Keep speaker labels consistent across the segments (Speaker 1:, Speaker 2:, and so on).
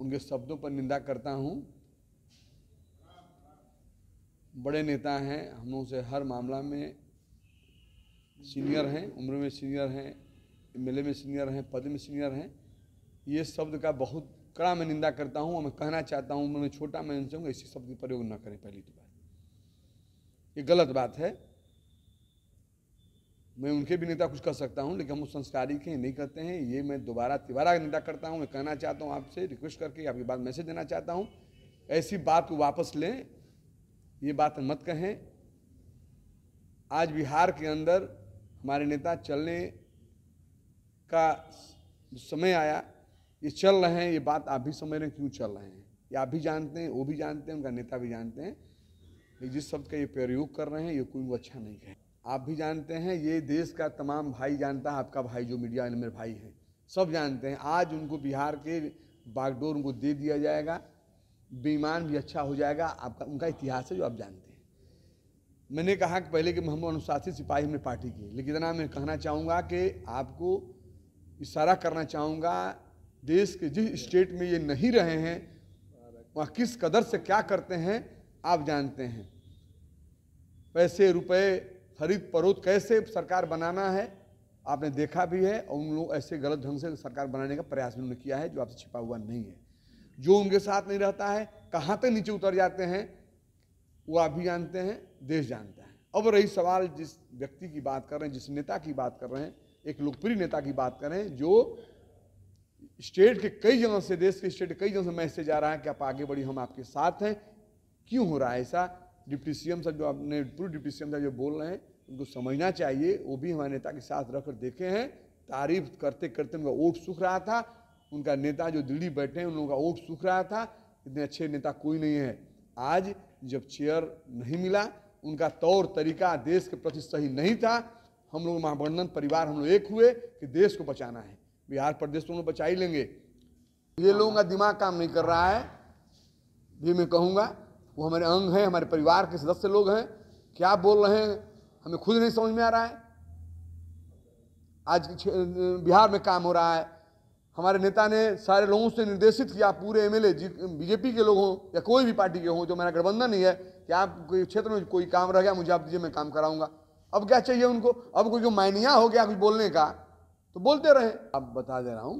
Speaker 1: उनके शब्दों पर निंदा करता हूँ बड़े नेता हैं हम लोगों से हर मामला में सीनियर हैं उम्र में सीनियर हैं एम में सीनियर हैं पद में सीनियर हैं ये शब्द का बहुत कड़ा मैं निंदा करता हूँ और मैं कहना चाहता हूँ उम्र में छोटा मैं उनसे इसी शब्द का प्रयोग न करें पहली तो बात ये गलत बात है मैं उनके भी नेता कुछ कर सकता हूँ लेकिन हम उस संस्कारी के नहीं करते हैं ये मैं दोबारा तिबारा नेता करता हूँ मैं कहना चाहता हूँ आपसे रिक्वेस्ट करके आपके बाद मैसेज देना चाहता हूँ ऐसी बात को वापस लें ये बात मत कहें आज बिहार के अंदर हमारे नेता चलने का समय आया ये चल रहे हैं ये बात आप भी समझ रहे हैं क्यों चल रहे हैं ये आप भी जानते हैं वो भी जानते हैं उनका नेता भी जानते हैं जिस शब्द का ये प्रयोग कर रहे हैं ये कोई अच्छा नहीं है आप भी जानते हैं ये देश का तमाम भाई जानता है आपका भाई जो मीडिया वाले मेरे भाई हैं सब जानते हैं आज उनको बिहार के बागडोर उनको दे दिया जाएगा विमान भी अच्छा हो जाएगा आपका उनका इतिहास है जो आप जानते हैं मैंने कहा कि पहले कि मोहम्मद अनुशासित सिपाही हमने पार्टी की लेकिन इतना मैं कहना चाहूँगा कि आपको इशारा करना चाहूँगा देश के जिस स्टेट में ये नहीं रहे हैं वहाँ किस कदर से क्या करते हैं आप जानते हैं पैसे रुपए खरीद परोत कैसे सरकार बनाना है आपने देखा भी है और उन लोग ऐसे गलत ढंग से सरकार बनाने का प्रयास उन्होंने किया है जो आपसे छिपा हुआ नहीं है जो उनके साथ नहीं रहता है कहाँ तक नीचे उतर जाते हैं वो आप भी जानते हैं देश जानता है अब रही सवाल जिस व्यक्ति की बात कर रहे हैं जिस नेता की बात कर रहे हैं एक लोकप्रिय नेता की बात कर रहे हैं जो स्टेट के कई जगह से देश के स्टेट के कई जगह से मैसेज आ रहा है कि आप आगे बढ़ी हम आपके साथ हैं क्यों हो रहा है ऐसा डिप्टी सी साहब जो आपने पूर्व डिप्टी सी साहब जो बोल रहे हैं उनको समझना चाहिए वो भी हमारे नेता के साथ रखकर देखे हैं तारीफ करते करते उनका वोट सूख रहा था उनका नेता जो दिल्ली बैठे हैं उन लोगों का वोट सूख रहा था इतने अच्छे नेता कोई नहीं है आज जब चेयर नहीं मिला उनका तौर तरीका देश के प्रति सही नहीं था हम लोग महाबंधन परिवार हम लोग एक हुए कि देश को बचाना है बिहार प्रदेश तो हम लोग बचा ही लेंगे ये लोगों का दिमाग काम नहीं कर रहा है ये मैं कहूँगा वो हमारे अंग हैं हमारे परिवार के सदस्य लोग हैं क्या बोल रहे हैं हमें खुद नहीं समझ में आ रहा है आज बिहार में काम हो रहा है हमारे नेता ने सारे लोगों से निर्देशित किया पूरे एमएलए बीजेपी के लोग हों या कोई भी पार्टी के हों जो मेरा गठबंधन ही है कि आप क्षेत्र में कोई काम रह गया मुझे आप दीजिए मैं काम कराऊंगा अब क्या चाहिए उनको अब कोई जो मायनिया हो गया कुछ बोलने का तो बोलते रहे अब बता दे रहा हूँ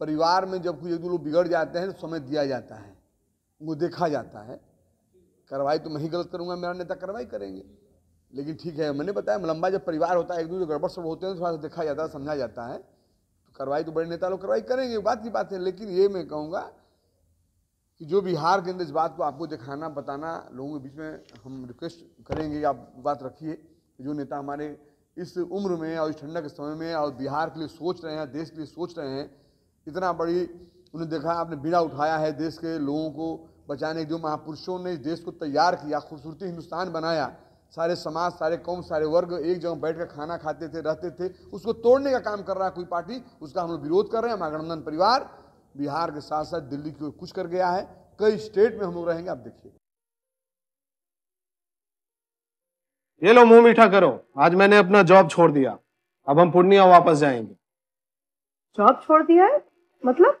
Speaker 1: परिवार में जब कोई एक दो लोग बिगड़ जाते हैं तो समय दिया जाता है उनको देखा जाता है कार्रवाई तो मैं ही गलत करूंगा मेरा नेता कार्रवाई करेंगे लेकिन ठीक है मैंने बताया लंबा जब परिवार होता है एक दूसरे गड़बड़ सब होते हैं तो थोड़ा सा देखा जाता है समझा जाता है तो कार्रवाई तो बड़े नेता लोग कार्रवाई करेंगे बात की बात है लेकिन ये मैं कहूँगा कि जो बिहार के अंदर इस बात को आपको दिखाना बताना लोगों के बीच में हम रिक्वेस्ट करेंगे आप बात रखिए जो नेता हमारे इस उम्र में और इस ठंडक के समय में और बिहार के लिए सोच रहे हैं देश के लिए सोच रहे हैं इतना बड़ी उन्हें देखा आपने बीड़ा उठाया है देश के लोगों को बचाने जो महापुरुषों ने इस देश को तैयार किया खूबसूरती हिंदुस्तान बनाया सारे समाज सारे कौम सारे वर्ग एक जगह बैठ कर खाना खाते थे रहते थे उसको तोड़ने का काम कर रहा है कोई पार्टी उसका हम लोग विरोध कर रहे हैं महागठबंधन परिवार बिहार के साथ साथ दिल्ली की ओर कुछ कर गया है कई स्टेट में हम लोग रहेंगे आप देखिए
Speaker 2: ये लो मुंह मीठा करो आज मैंने अपना जॉब छोड़ दिया अब हम पूर्णिया वापस जाएंगे जॉब छोड़ दिया है मतलब